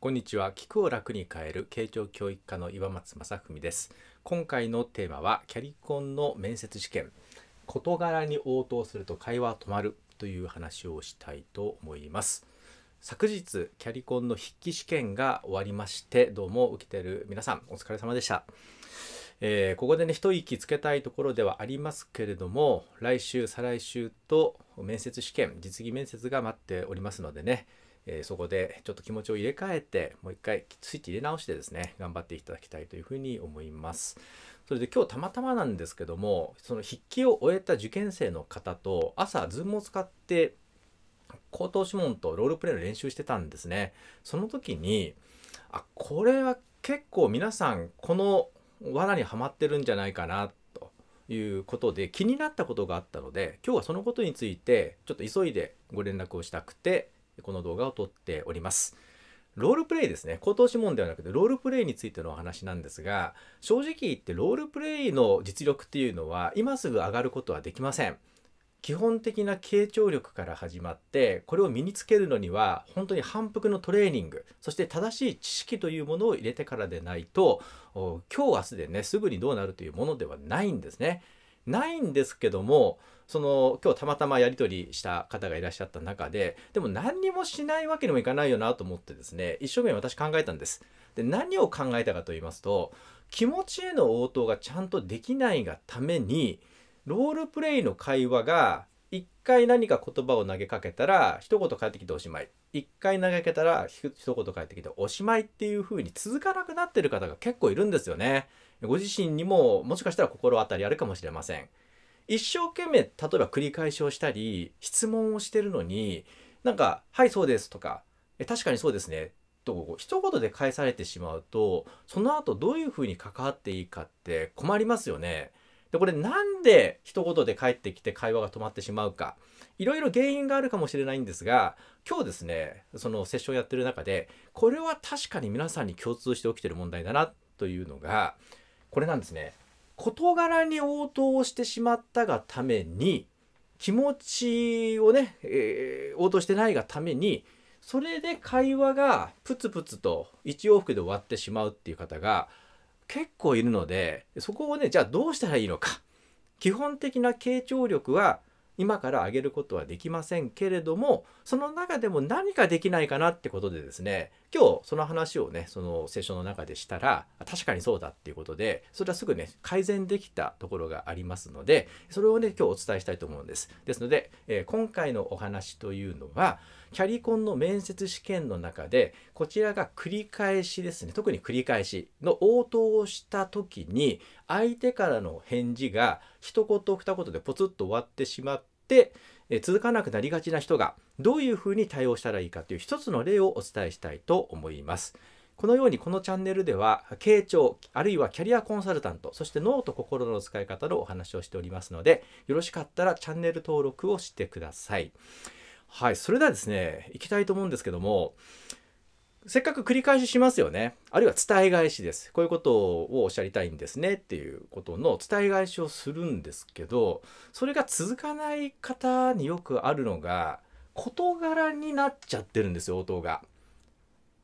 こんにちは聞くを楽に変える慶長教育科の岩松正文です今回のテーマはキャリコンの面接試験事柄に応答すると会話は止まるという話をしたいと思います昨日キャリコンの筆記試験が終わりましてどうも受けてる皆さんお疲れ様でしたえー、ここでね一息つけたいところではありますけれども来週再来週と面接試験実技面接が待っておりますのでねえー、そこでちょっと気持ちを入れ替えて、もう一回スイッチ入れ直してですね、頑張っていただきたいというふうに思います。それで今日たまたまなんですけども、その筆記を終えた受験生の方と、朝、ズームを使って、口頭指紋とロールプレイの練習してたんですね。その時に、あ、これは結構皆さん、この罠にはまってるんじゃないかなということで気になったことがあったので今日はそのことについてちょっと急いでご連絡をしたくてこの動画を撮っております。ロールプレイですね。口頭諮問ではなくて、ロールプレイについてのお話なんですが、正直言ってロールプレイの実力っていうのは、今すぐ上がることはできません。基本的な傾聴力から始まってこれを身につけるのには本当に反復のトレーニングそして正しい知識というものを入れてからでないと今日明日でねすぐにどうなるというものではないんですね。ないんですけどもその今日たまたまやり取りした方がいらっしゃった中ででも何にもしないわけにもいかないよなと思ってですね一生懸命私考えたんです。で何を考えたかと言いますと気持ちへの応答がちゃんとできないがためにロールプレイの会話が一回何か言葉を投げかけたら一言返ってきておしまい一回投げかけたら一言返ってきておしまいっていう風に続かなくなってる方が結構いるんですよね。ご自身にももしかしたら心当たりあるかもしれません。一生懸命例えば繰り返しをしたり質問をしてるのになんか「はいそうです」とか「確かにそうですね」と一言で返されてしまうとその後どういうふうに関わっていいかって困りますよね。でこれなんで一言で返ってきて会話が止まってしまうかいろいろ原因があるかもしれないんですが今日ですねそのセッションやってる中でこれは確かに皆さんに共通して起きてる問題だなというのがこれなんですね事柄に応答してしまったがために気持ちをね、えー、応答してないがためにそれで会話がプツプツと1往復で終わってしまうっていう方が結構いるのでそこをねじゃあどうしたらいいのか基本的な傾聴力は今からあげることはできませんけれどもその中でも何かできないかなってことでですね今日その話をねそのセッションの中でしたら確かにそうだっていうことでそれはすぐね改善できたところがありますのでそれをね今日お伝えしたいと思うんですですので、えー、今回のお話というのはキャリコンの面接試験の中でこちらが繰り返しですね特に繰り返しの応答をした時に相手からの返事が一言二言でポツッと終わってしまってって続かなくなりがちな人がどういうふうに対応したらいいかという一つの例をお伝えしたいと思います。このようにこのチャンネルでは傾聴あるいはキャリアコンサルタントそして脳と心の使い方のお話をしておりますのでよろしかったらチャンネル登録をしてください。はいそれではですねいきたいと思うんですけどもせっかく繰り返ししますよね。あるいは伝え返しです。こういうことをおっしゃりたいんですねっていうことの伝え返しをするんですけど、それが続かない方によくあるのが、事柄になっちゃってるんですよ、応答が。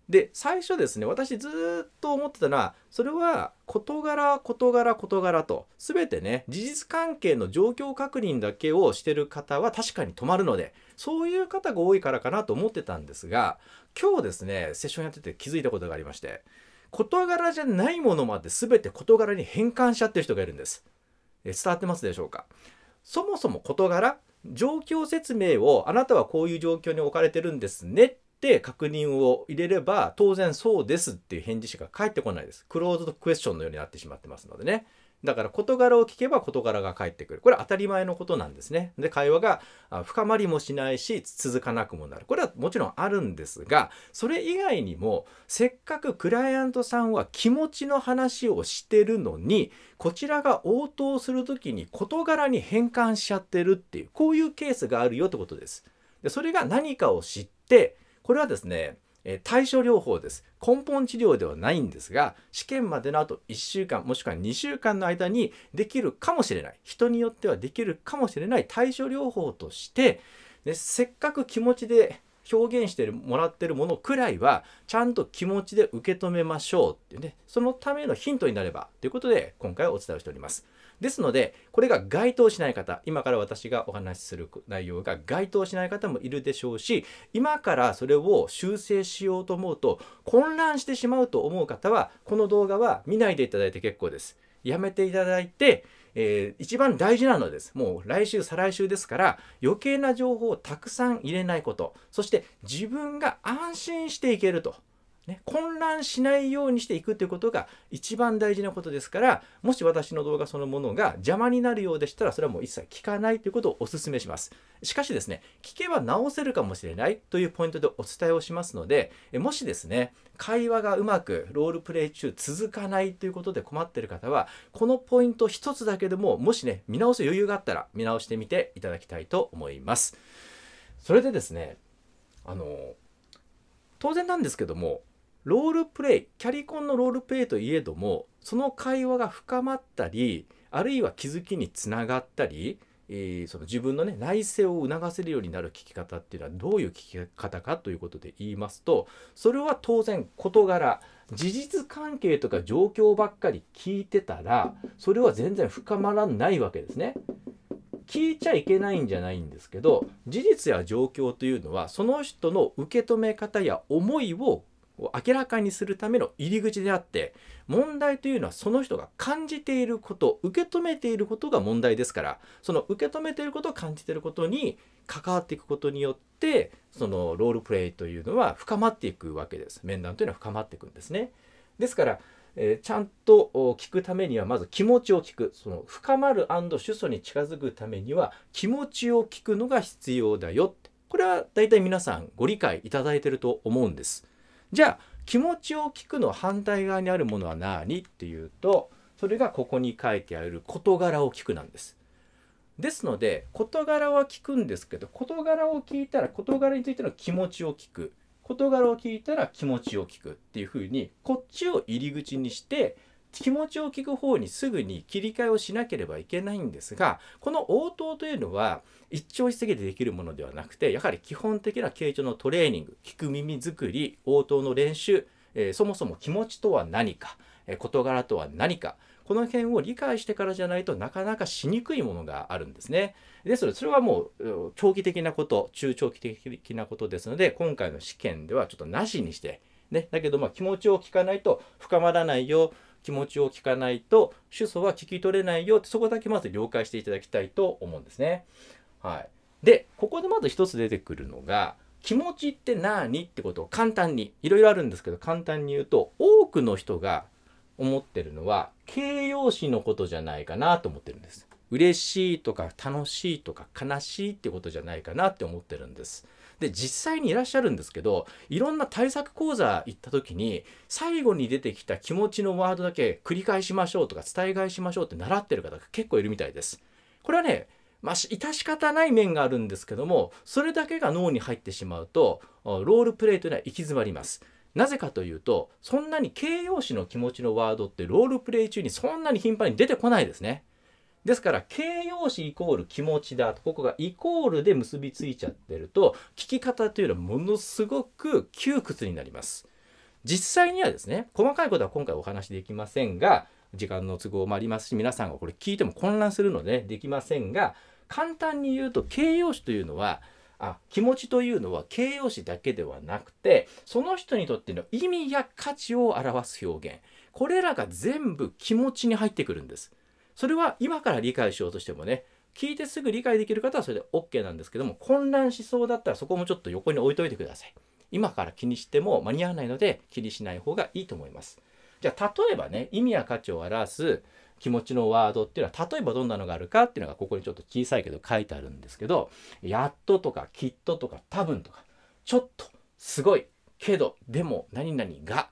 で最初ですね私ずっと思ってたのはそれは事柄事柄事柄と全てね事実関係の状況確認だけをしてる方は確かに止まるのでそういう方が多いからかなと思ってたんですが今日ですねセッションやってて気づいたことがありまして事柄じゃないものまで全て事柄に変換しちゃってる人がいるんです。え伝わってますでしょうかそもそも事柄状況説明をあなたはこういう状況に置かれてるんですねって確認を入れれば、当然そうですっていう返事しか返ってこないです。クローズドクエスチョンのようになってしまってますのでね。だから事柄を聞けば事柄が返ってくる。これは当たり前のことなんですね。で、会話が深まりもしないし、続かなくもなる。これはもちろんあるんですが、それ以外にも、せっかくクライアントさんは気持ちの話をしてるのに、こちらが応答する時に事柄に変換しちゃってるっていう、こういうケースがあるよってことです。でそれが何かを知って、これはですね、え対処療法です。根本治療ではないんですが、試験までのあと1週間、もしくは2週間の間にできるかもしれない。人によってはできるかもしれない対処療法として、ね、せっかく気持ちで表現してもらってるものくらいはちゃんと気持ちで受け止めましょうっていうねそのためのヒントになればということで今回お伝えしておりますですのでこれが該当しない方今から私がお話しする内容が該当しない方もいるでしょうし今からそれを修正しようと思うと混乱してしまうと思う方はこの動画は見ないでいただいて結構です。やめていただいて、えー、一番大事なのです。もう来週、再来週ですから、余計な情報をたくさん入れないこと、そして自分が安心していけると。ね、混乱しないようにしていくということが一番大事なことですからもし私の動画そのものが邪魔になるようでしたらそれはもう一切聞かないということをお勧めしますしかしですね聞けば直せるかもしれないというポイントでお伝えをしますのでもしですね会話がうまくロールプレイ中続かないということで困っている方はこのポイント1つだけでももしね見直す余裕があったら見直してみていただきたいと思いますそれでですねあの当然なんですけどもロールプレイキャリコンのロールプレイといえどもその会話が深まったりあるいは気づきにつながったり、えー、その自分のね内省を促せるようになる聞き方っていうのはどういう聞き方かということで言いますとそれは当然事柄事実関係とか状況ばっかり聞いてたらそれは全然深まらないわけですね。聞いちゃいけないんじゃないんですけど事実や状況というのはその人の受け止め方や思いをを明らかにするための入り口であって問題というのはその人が感じていること受け止めていることが問題ですからその受け止めていることを感じていることに関わっていくことによってそのロールプレイというのは深まっていくわけです面談というのは深まっていくんですねですから、えー、ちゃんと聞くためにはまず気持ちを聞くその深まる主訴に近づくためには気持ちを聞くのが必要だよこれはだいたい皆さんご理解いただいていると思うんです。じゃあ気持ちを聞くの反対側にあるものは何っていうとそれがここに書いてある事柄を聞くなんです。ですので事柄は聞くんですけど事柄を聞いたら事柄についての気持ちを聞く事柄を聞いたら気持ちを聞くっていうふうにこっちを入り口にして気持ちを聞く方にすぐに切り替えをしなければいけないんですがこの応答というのは一朝一夕でできるものではなくてやはり基本的な形状のトレーニング聞く耳作り応答の練習、えー、そもそも気持ちとは何か、えー、事柄とは何かこの辺を理解してからじゃないとなかなかしにくいものがあるんですね。ですのでそれはもう長期的なこと中長期的なことですので今回の試験ではちょっとなしにして、ね、だけどまあ気持ちを聞かないと深まらないよ気持ちを聞かないと主訴は聞き取れないよってそこだけまず了解していただきたいと思うんですね。はい、でここでまず一つ出てくるのが気持ちって何ってことを簡単にいろいろあるんですけど簡単に言うと多くの人が思ってるのは形容詞のことじゃないかなと思ってるんです。嬉しいとか楽しいとか悲しいってことじゃないかなって思ってるんです。で実際にいらっしゃるんですけどいろんな対策講座行った時に最後に出てきた気持ちのワードだけ繰り返しましょうとか伝え返しましょうって習ってる方が結構いるみたいです。これはねまあ、致し方ない面があるんですけどもそれだけが脳に入ってしまうとロールプレイというのは行き詰まります。なぜかというとそんなに形容詞の気持ちのワードってロールプレイ中にそんなに頻繁に出てこないですね。ですから形容詞イコール気持ちだとここがイコールで結びついちゃってると聞き方というのはものすごく窮屈になります実際にはですね細かいことは今回お話しできませんが時間の都合もありますし皆さんがこれ聞いても混乱するので、できませんが簡単に言うと形容詞というのはあ気持ちというのは形容詞だけではなくてその人にとっての意味や価値を表す表現これらが全部気持ちに入ってくるんです。それは今から理解しようとしてもね聞いてすぐ理解できる方はそれで OK なんですけども混乱しそうだったらそこもちょっと横に置いといてください今から気にしても間に合わないので気にしない方がいいと思いますじゃあ例えばね意味や価値を表す気持ちのワードっていうのは例えばどんなのがあるかっていうのがここにちょっと小さいけど書いてあるんですけど「やっと」とか「きっと」とか「多分」とか「ちょっと」「すごい」「けど」「でも」「何々が」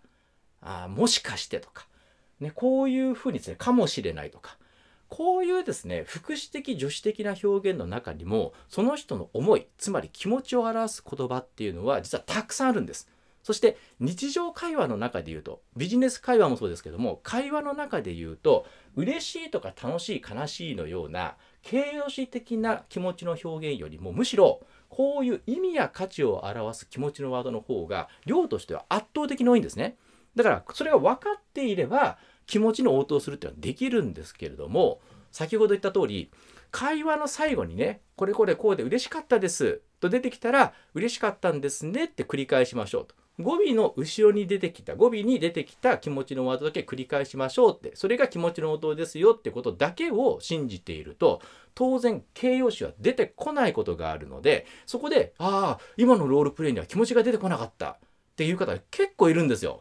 あ「もしかして」とか、ね、こういうふうにですね「かもしれない」とかこういうですね、副詞的、助詞的な表現の中にも、その人の思い、つまり気持ちを表す言葉っていうのは、実はたくさんあるんです。そして、日常会話の中で言うと、ビジネス会話もそうですけども、会話の中で言うと、嬉しいとか楽しい、悲しいのような、形容詞的な気持ちの表現よりも、むしろ、こういう意味や価値を表す気持ちのワードの方が、量としては圧倒的に多いんですね。だから、それが分かっていれば、気持ちに応答するっていうのはできるんですけれども先ほど言った通り会話の最後にねこれこれこうで嬉しかったですと出てきたら嬉しかったんですねって繰り返しましょうと語尾の後ろに出てきた語尾に出てきた気持ちのワードだけ繰り返しましょうってそれが気持ちの応答ですよってことだけを信じていると当然形容詞は出てこないことがあるのでそこで「ああ今のロールプレイには気持ちが出てこなかった」っていう方結構いるんですよ。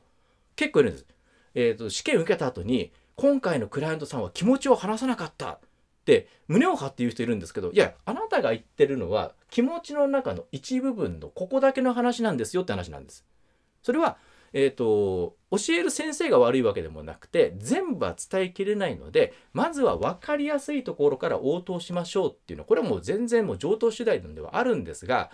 結構いるんです。えーと、試験受けた後に今回のクライアントさんは気持ちを話さなかったって胸を張って言う人いるんですけどいやあなたが言ってるのは気持ちの中の一部分のここだけの話なんですよって話なんです。それはえーと、教える先生が悪いわけでもなくて全部は伝えきれないのでまずは分かりやすいところから応答しましょうっていうのはこれはもう全然もう上等次第なんではあるんですが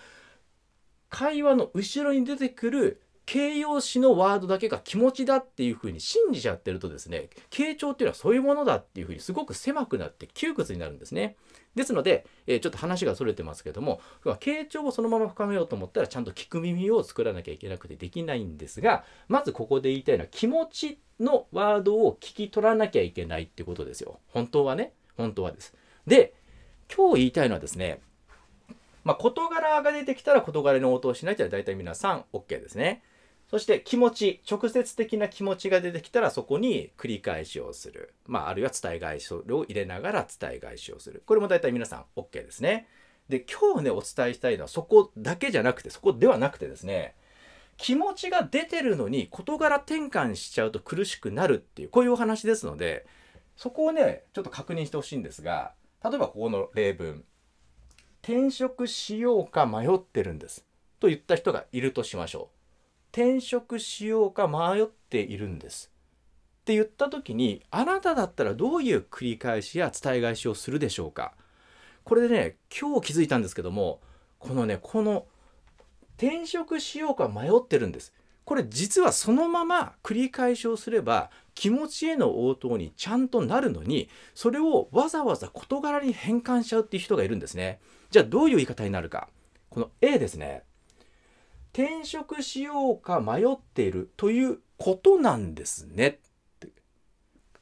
会話の後ろに出てくる形容詞のワードだけが気持ちだっていうふうに信じちゃってるとですね傾聴っていうのはそういうものだっていうふうにすごく狭くなって窮屈になるんですね。ですので、えー、ちょっと話がそれてますけども傾聴をそのまま深めようと思ったらちゃんと聞く耳を作らなきゃいけなくてできないんですがまずここで言いたいのは気持ちのワードを聞き取らなきゃいけないってことですよ。本当はね本当はです。で今日言いたいのはですねまあ、事柄が出てきたら事柄の応答しないとのは大体皆さん OK ですね。そして気持ち、直接的な気持ちが出てきたらそこに繰り返しをする。まあ、あるいは伝え返しを入れながら伝え返しをする。これも大体皆さん OK ですね。で、今日ね、お伝えしたいのはそこだけじゃなくて、そこではなくてですね、気持ちが出てるのに事柄転換しちゃうと苦しくなるっていう、こういうお話ですので、そこをね、ちょっと確認してほしいんですが、例えばここの例文、転職しようか迷ってるんです。と言った人がいるとしましょう。転職しようか迷っているんです。って言った時にあなただったらどういう繰り返しや伝え返しをするでしょうかこれでね今日気づいたんですけどもこのねこの転職しようか迷ってるんですこれ実はそのまま繰り返しをすれば気持ちへの応答にちゃんとなるのにそれをわざわざ事柄に変換しちゃうっていう人がいるんですねじゃあどういう言い方になるかこの A ですね転職しようか迷っているということなんですね。って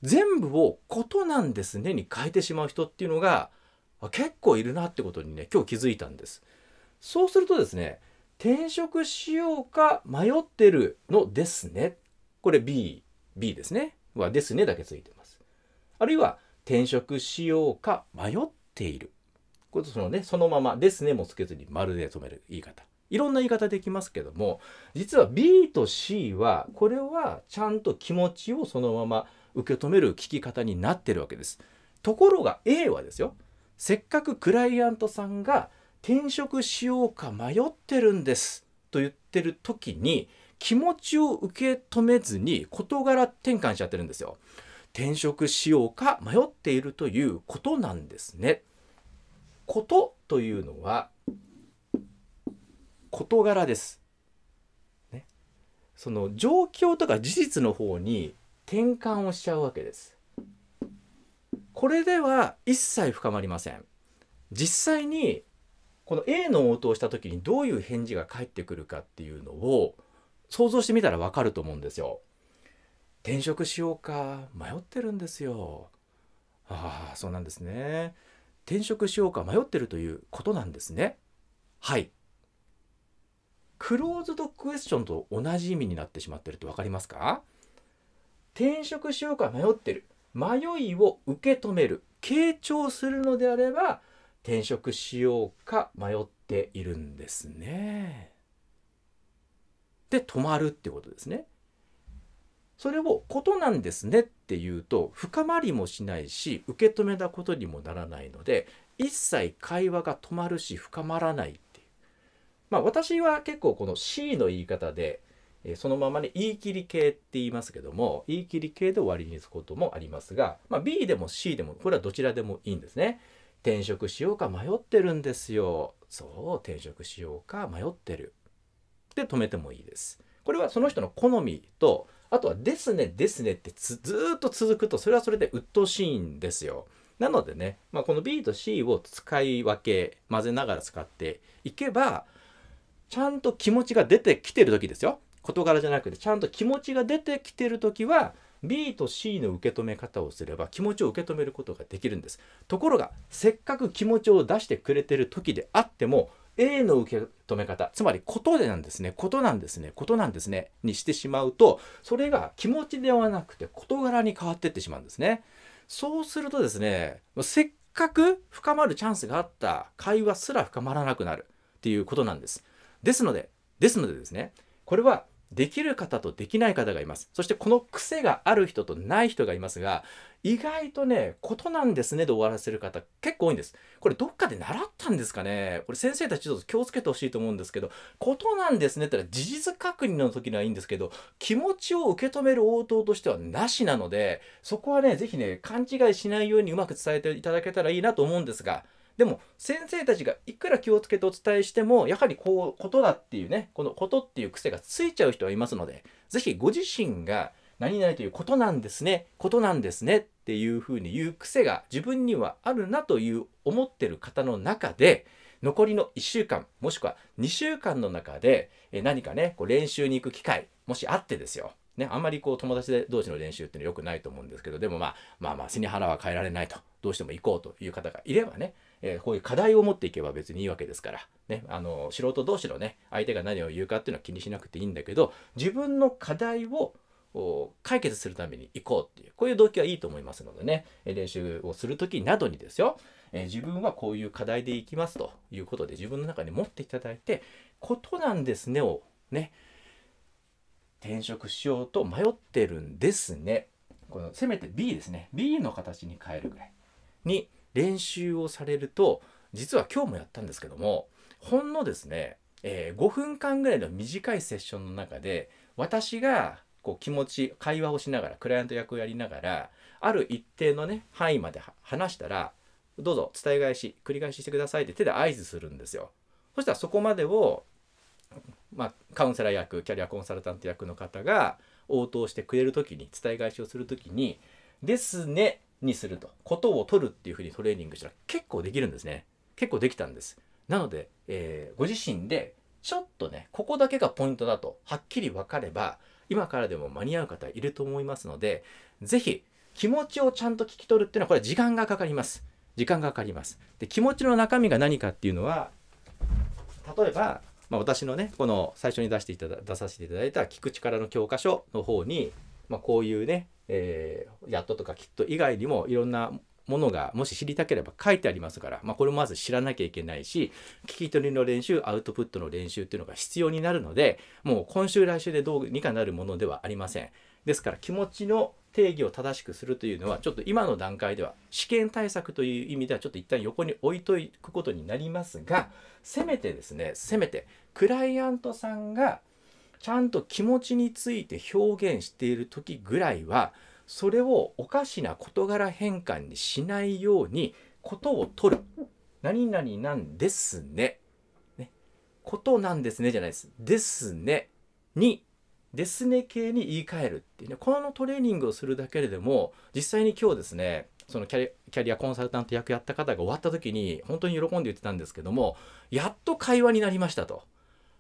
全部をことなんですねに変えてしまう人っていうのが結構いるなってことにね今日気づいたんです。そうするとですね転職しようか迷ってるのですねこれ B B ですねはですねだけついてます。あるいは転職しようか迷っているこれそのねそのままですねもつけずに丸で止める言い方。いろんな言い方できますけども実は B と C はこれはちゃんと気持ちをそのまま受け止める聞き方になってるわけです。ところが A はですよせっかくクライアントさんが転職しようか迷ってるんですと言ってる時に気持ちを受け止めずに事柄転換しちゃってるんですよ。転職しようか迷っているということなんですね。ことというのは事柄です。ね、その状況とか事実の方に転換をしちゃうわけです。これでは一切深まりません。実際にこの A の応答をした時にどういう返事が返ってくるかっていうのを想像してみたらわかると思うんですよ。転職しようか迷ってるんですよ。ああそうなんですね。転職しようか迷ってるということなんですね。はいクローズドクエスチョンと同じ意味になってしまってるって分かりますか転職しようか迷ってる迷いを受け止める傾聴するのであれば転職しようか迷っているんですね。で止まるってことですね。それを「ことなんですね」っていうと深まりもしないし受け止めたことにもならないので一切会話が止まるし深まらないまあ、私は結構この C の言い方で、えそのままね言い切り系って言いますけども言い切り系で終わりにすることもありますが、まあ、B でも C でもこれはどちらでもいいんですね。転職しようか迷ってるんですよ。そう転職しようか迷ってる。で止めてもいいです。これはその人の好みとあとはですねですねってずっと続くとそれはそれで鬱陶しいんですよ。なのでね、まあ、この B と C を使い分け混ぜながら使っていけばちゃんと気持ちが出てきてる時ですよ事柄じゃなくてちゃんと気持ちが出てきてる時は B と C の受け止め方をすれば気持ちを受け止めることができるんですところがせっかく気持ちを出してくれてる時であっても A の受け止め方つまりことでなんですねことなんですねことなんですねにしてしまうとそれが気持ちではなくて事柄に変わってってしまうんですねそうするとですねせっかく深まるチャンスがあった会話すら深まらなくなるっていうことなんですですので、ですのでですね、これはできる方とできない方がいます。そしてこの癖がある人とない人がいますが、意外とね、ことなんですねで終わらせる方結構多いんです。これどっかで習ったんですかねこれ先生たちちょっと気をつけてほしいと思うんですけど、ことなんですねってたら事実確認の時にはいいんですけど、気持ちを受け止める応答としてはなしなので、そこはね、是非ね、勘違いしないようにうまく伝えていただけたらいいなと思うんですが、でも先生たちがいくら気をつけてお伝えしてもやはりこうことだっていうねこのことっていう癖がついちゃう人はいますので是非ご自身が何々ということなんですねことなんですねっていうふうに言う癖が自分にはあるなという思ってる方の中で残りの1週間もしくは2週間の中で何かねこう練習に行く機会もしあってですよね、あんまりこう友達同士の練習っていうのは良くないと思うんですけどでもまあまあまあ背に腹は変えられないとどうしても行こうという方がいればね、えー、こういう課題を持っていけば別にいいわけですから、ね、あの素人同士のね相手が何を言うかっていうのは気にしなくていいんだけど自分の課題を解決するために行こうっていうこういう動機はいいと思いますのでね練習をする時などにですよ、えー、自分はこういう課題でいきますということで自分の中に持っていただいてことなんですねをね転職しようと迷ってるんですね。このせめて B ですね。B の形に変えるぐらいに練習をされると、実は今日もやったんですけども、ほんのですね、えー、5分間ぐらいの短いセッションの中で、私がこう気持ち、会話をしながら、クライアント役をやりながら、ある一定のね、範囲まで話したら、どうぞ伝え返し、繰り返ししてくださいって手で合図するんですよ。そしたらそこまでをまあ、カウンセラー役キャリアコンサルタント役の方が応答してくれる時に伝え返しをする時に「ですね」にするとことを取るっていうふうにトレーニングしたら結構できるんですね結構できたんですなので、えー、ご自身でちょっとねここだけがポイントだとはっきり分かれば今からでも間に合う方いると思いますので是非気持ちをちゃんと聞き取るっていうのはこれ時間がかかります時間がかかりますで気持ちの中身が何かっていうのは例えばまあ、私のねこの最初に出していただ出させていただいた「聞く力」の教科書の方に、まあ、こういうね、えー、やっととかきっと以外にもいろんなものがもし知りたければ書いてありますから、まあ、これもまず知らなきゃいけないし聞き取りの練習アウトプットの練習っていうのが必要になるのでもう今週来週でどうにかなるものではありません。ですから気持ちの定義を正しくするというのはちょっと今の段階では試験対策という意味ではちょっと一旦横に置いとくことになりますがせめてですねせめてクライアントさんがちゃんと気持ちについて表現している時ぐらいはそれをおかしな事柄変換にしないようにことを取る何々なんですねねことなんですねじゃないですですねにですね系に言い換えるっていうね、このトレーニングをするだけれども、実際に今日ですね、そのキャリアコンサルタント役やった方が終わった時に、本当に喜んで言ってたんですけども、やっと会話になりましたと。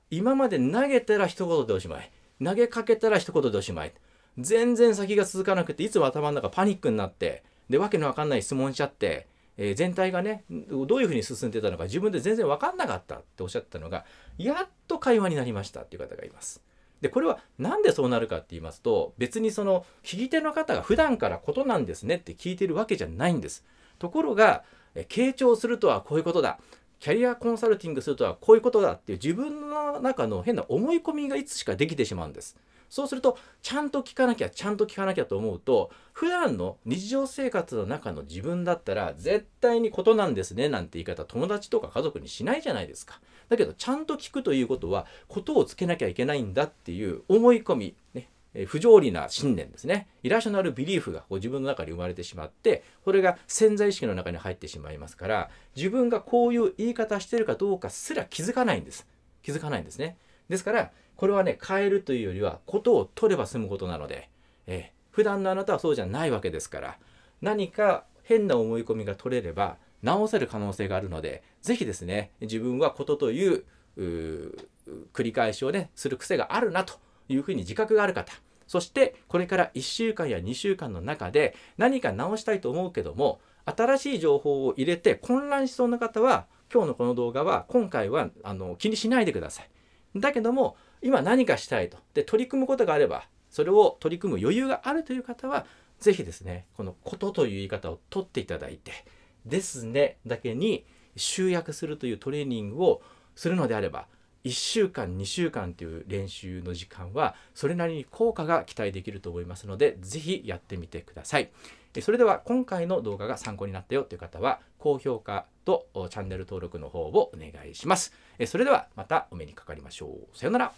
今まで投げたら一言でおしまい。投げかけたら一言でおしまい。全然先が続かなくて、いつも頭の中パニックになって、で、わけのわかんない質問しちゃって、えー、全体がね、どういうふうに進んでたのか自分で全然わかんなかったっておっしゃったのが、やっと会話になりましたっていう方がいます。でこれは何でそうなるかって言いますと別にその聞き手の方が普段からことなんですねって聞いてるわけじゃないんです。ところが傾聴するとはこういうことだキャリアコンサルティングするとはこういうことだっていう自分の中の変な思い込みがいつしかできてしまうんです。そうするとちゃんと聞かなきゃちゃんと聞かなきゃと思うと普段の日常生活の中の自分だったら絶対にことなんですねなんて言い方友達とか家族にしないじゃないですか。だけどちゃんと聞くということはことをつけなきゃいけないんだっていう思い込み、ね、不条理な信念ですね。イラショナルビリーフがこう自分の中に生まれてしまって、これが潜在意識の中に入ってしまいますから、自分がこういう言い方してるかどうかすら気づかないんです。気づかないんですね。ですから、これはね、変えるというよりは、ことを取れば済むことなので、えー、普段のあなたはそうじゃないわけですから、何か変な思い込みが取れれば、直せる可能性があるので、是非ですね、自分はことという繰り返しをね、する癖があるなというふうに自覚がある方、そしてこれから1週間や2週間の中で何か直したいと思うけども、新しい情報を入れて混乱しそうな方は、今日のこの動画は今回はあの気にしないでください。だけども、今何かしたいと。で、取り組むことがあれば、それを取り組む余裕があるという方は、是非ですね、このことという言い方を取っていただいて、ですねだけに集約するというトレーニングをするのであれば1週間2週間という練習の時間はそれなりに効果が期待できると思いますので是非やってみてくださいそれでは今回の動画が参考になったよという方は高評価とチャンネル登録の方をお願いしますそれではまたお目にかかりましょうさようなら